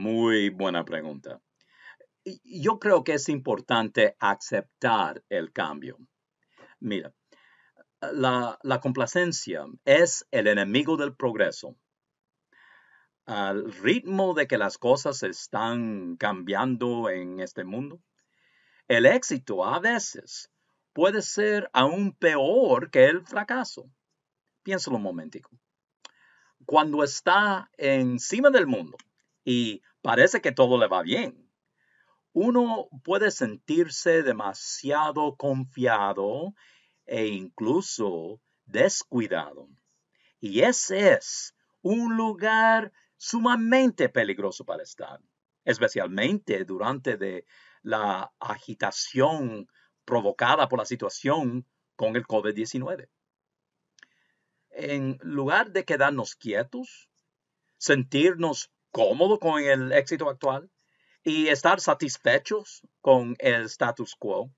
Muy buena pregunta. Yo creo que es importante aceptar el cambio. Mira, la, complacencia es el enemigo del progreso. Al ritmo de que las cosas están cambiando en este mundo, el éxito a veces puede ser aún peor que el fracaso. Piénsalo un momentico. Cuando está encima del mundo, y parece que todo le va bien. Uno puede sentirse demasiado confiado e incluso descuidado. Y ese es un lugar sumamente peligroso para estar, especialmente durante de la agitación provocada por la situación con el COVID-19. En lugar de quedarnos quietos, sentirnos cómodo con el éxito actual y estar satisfechos con el status quo.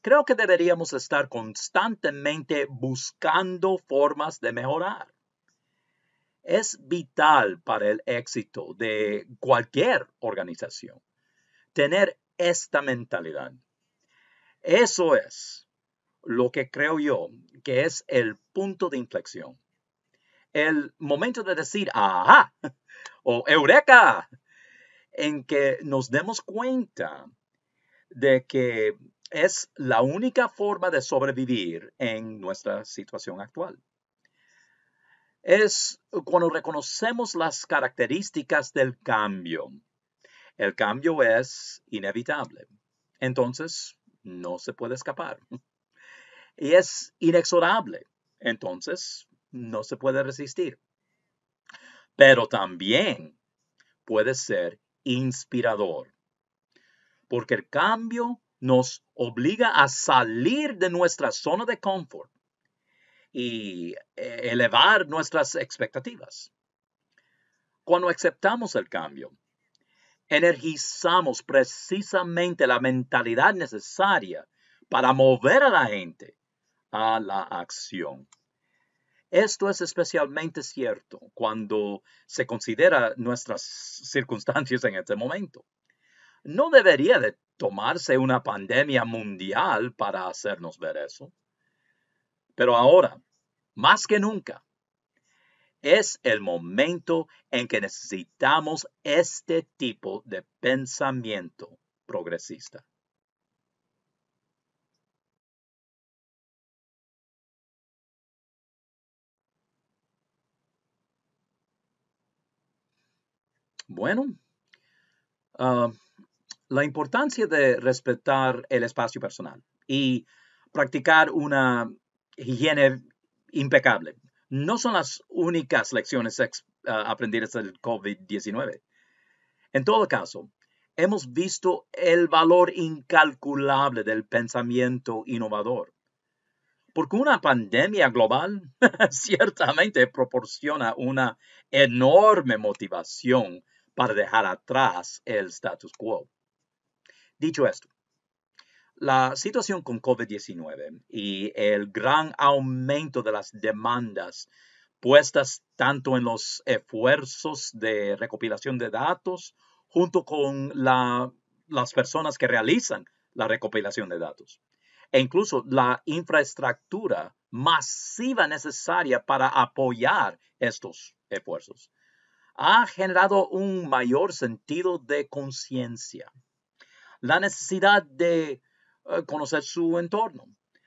Creo que deberíamos estar constantemente buscando formas de mejorar. Es vital para el éxito de cualquier organización tener esta mentalidad. Eso es lo que creo yo que es el punto de inflexión el momento de decir, ajá, o eureka, en que nos demos cuenta de que es la única forma de sobrevivir en nuestra situación actual. Es cuando reconocemos las características del cambio. El cambio es inevitable. Entonces, no se puede escapar. Y es inexorable. Entonces, no se puede resistir. Pero también puede ser inspirador, porque el cambio nos obliga a salir de nuestra zona de confort y eh, elevar nuestras expectativas. Cuando aceptamos el cambio, energizamos precisamente la mentalidad necesaria para mover a la gente a la acción. Esto es especialmente cierto cuando se considera nuestras circunstancias en este momento. No debería de tomarse una pandemia mundial para hacernos ver eso. Pero ahora, más que nunca, es el momento en que necesitamos este tipo de pensamiento progresista. Bueno, um, la importancia de respetar el espacio personal y practicar una higiene impecable no son las únicas lecciones uh, aprendidas del COVID-19. En todo caso, hemos visto el valor incalculable del pensamiento innovador. Porque una pandemia global ciertamente proporciona una enorme motivación para dejar atrás el status quo. Dicho esto, la situación con COVID-19 y el gran aumento de las demandas puestas tanto en los esfuerzos de recopilación de datos junto con las personas que realizan la recopilación de datos e incluso la infraestructura masiva necesaria para apoyar estos esfuerzos ha generado un mayor sentido de conciencia, la necesidad de eh, conocer su entorno,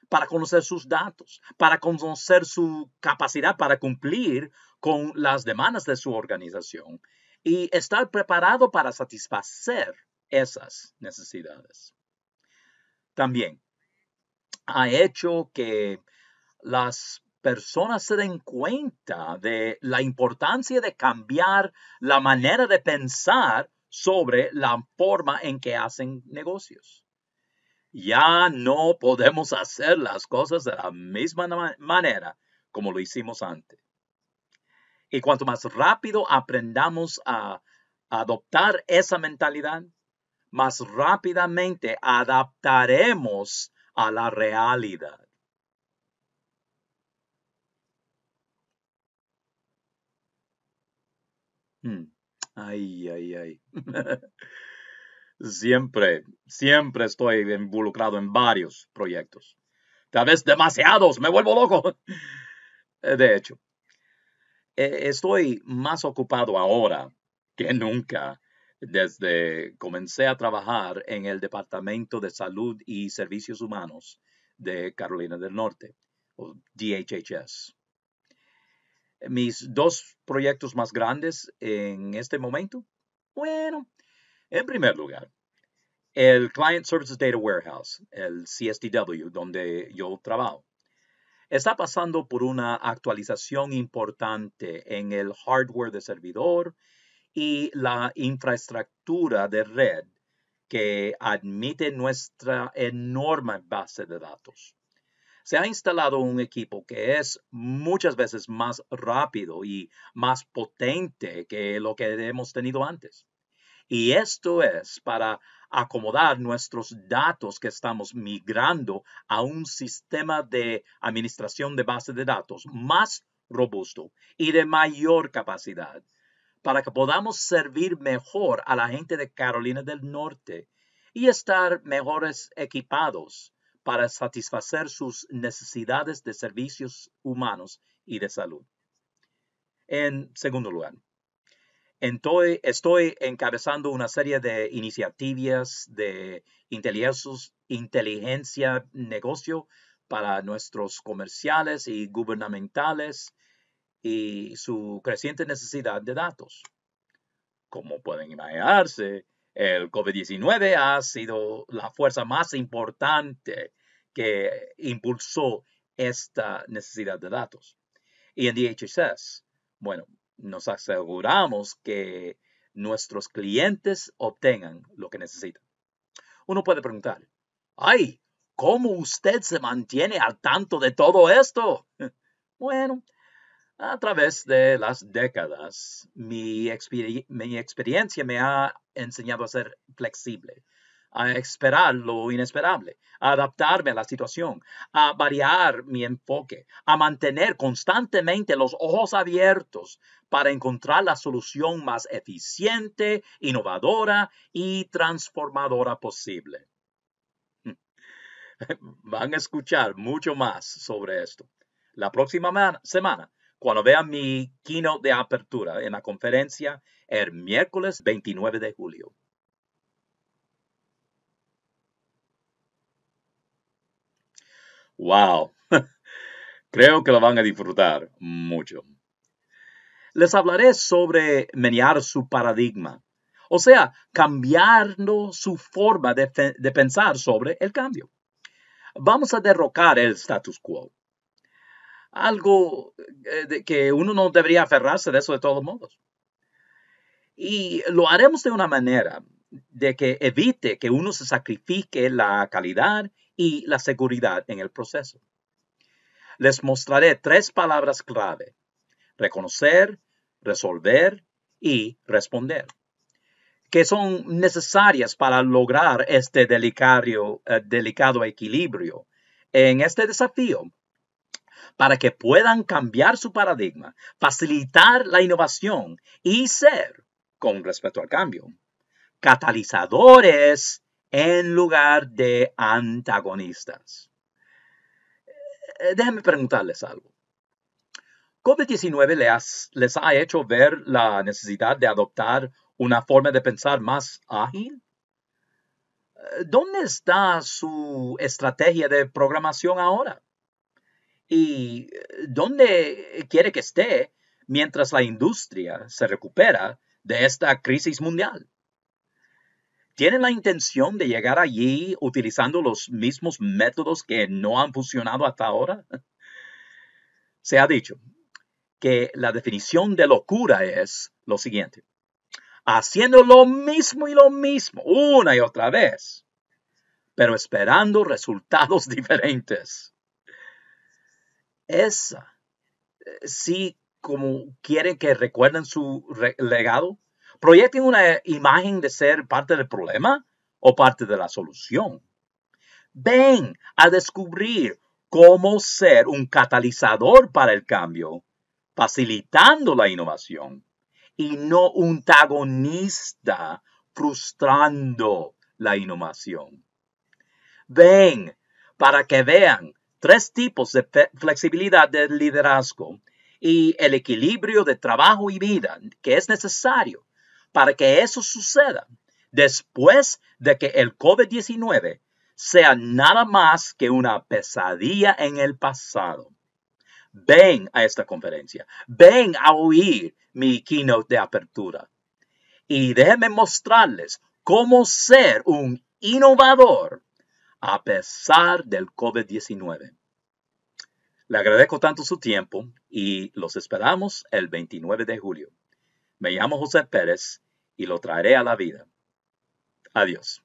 para conocer sus datos, para conocer su capacidad para cumplir con las demandas de su organización y estar preparado para satisfacer esas necesidades. También ha hecho que las personas se den cuenta de la importancia de cambiar la manera de pensar sobre la forma en que hacen negocios. Ya no podemos hacer las cosas de la misma manera como lo hicimos antes. Y cuanto más rápido aprendamos a adoptar esa mentalidad, más rápidamente adaptaremos a la realidad. Mm. Ay, ay, ay. siempre, siempre estoy involucrado en varios proyectos. Tal vez demasiados, me vuelvo loco. Eh, de hecho, eh, estoy más ocupado ahora que nunca desde comencé a trabajar en el Departamento de Salud y Servicios Humanos de Carolina del Norte, o DHHS mis dos proyectos más grandes en este momento? Bueno, en primer lugar, el Client Services Data Warehouse, el CSTW, donde yo trabajo, está pasando por una actualización importante en el hardware de servidor y la infraestructura de red que admite nuestra enorme base de datos se ha instalado un equipo que es muchas veces más rápido y más potente que lo que hemos tenido antes. Y esto es para acomodar nuestros datos que estamos migrando a un sistema de administración de base de datos más robusto y de mayor capacidad para que podamos servir mejor a la gente de Carolina del Norte y estar mejores equipados para satisfacer sus necesidades de servicios humanos y de salud. En segundo lugar, estoy encabezando una serie de iniciativas de inteligencia, negocio para nuestros comerciales y gubernamentales y su creciente necesidad de datos. Como pueden imaginarse, el COVID-19 ha sido la fuerza más importante que impulsó esta necesidad de datos. Y en DHS, bueno, nos aseguramos que nuestros clientes obtengan lo que necesitan. Uno puede preguntar, ay, ¿cómo usted se mantiene al tanto de todo esto? Bueno, a través de las décadas, mi, mi experiencia me ha enseñado a ser flexible a esperar lo inesperable, a adaptarme a la situación, a variar mi enfoque, a mantener constantemente los ojos abiertos para encontrar la solución más eficiente, innovadora y transformadora posible. Van a escuchar mucho más sobre esto la próxima semana cuando vean mi keynote de apertura en la conferencia el miércoles 29 de julio. ¡Wow! Creo que lo van a disfrutar mucho. Les hablaré sobre menear su paradigma, o sea, cambiando su forma de, pensar sobre el cambio. Vamos a derrocar el status quo. Algo eh, que uno no debería aferrarse de eso de todos modos. Y lo haremos de una manera de que evite que uno se sacrifique la calidad y la seguridad en el proceso. Les mostraré tres palabras clave. Reconocer, resolver y responder, que son necesarias para lograr este eh, delicado, equilibrio en este desafío para que puedan cambiar su paradigma, facilitar la innovación y ser, con respecto al cambio, catalizadores en lugar de antagonistas. Eh, Déjenme preguntarles algo. COVID-19 les, les ha hecho ver la necesidad de adoptar una forma de pensar más ágil? Eh, ¿Dónde está su estrategia de programación ahora? ¿Y eh, dónde quiere que esté mientras la industria se recupera de esta crisis mundial? tienen la intención de llegar allí utilizando los mismos métodos que no han funcionado hasta ahora? Se ha dicho que la definición de locura es lo siguiente, haciendo lo mismo y lo mismo una y otra vez, pero esperando resultados diferentes. Esa, eh, sí, como quieren que recuerden su legado, proyecten una imagen de ser parte del problema o parte de la solución. Ven a descubrir cómo ser un catalizador para el cambio, facilitando la innovación y no un antagonista frustrando la innovación. Ven para que vean tres tipos de flexibilidad del liderazgo y el equilibrio de trabajo y vida que es necesario para que eso suceda después de que el COVID-19 sea nada más que una pesadilla en el pasado. Ven a esta conferencia, ven a oír mi keynote de apertura y déjenme mostrarles cómo ser un innovador a pesar del COVID-19. Le agradezco tanto su tiempo y los esperamos el 29 de julio. Me llamo José Pérez y lo traeré a la vida. Adiós.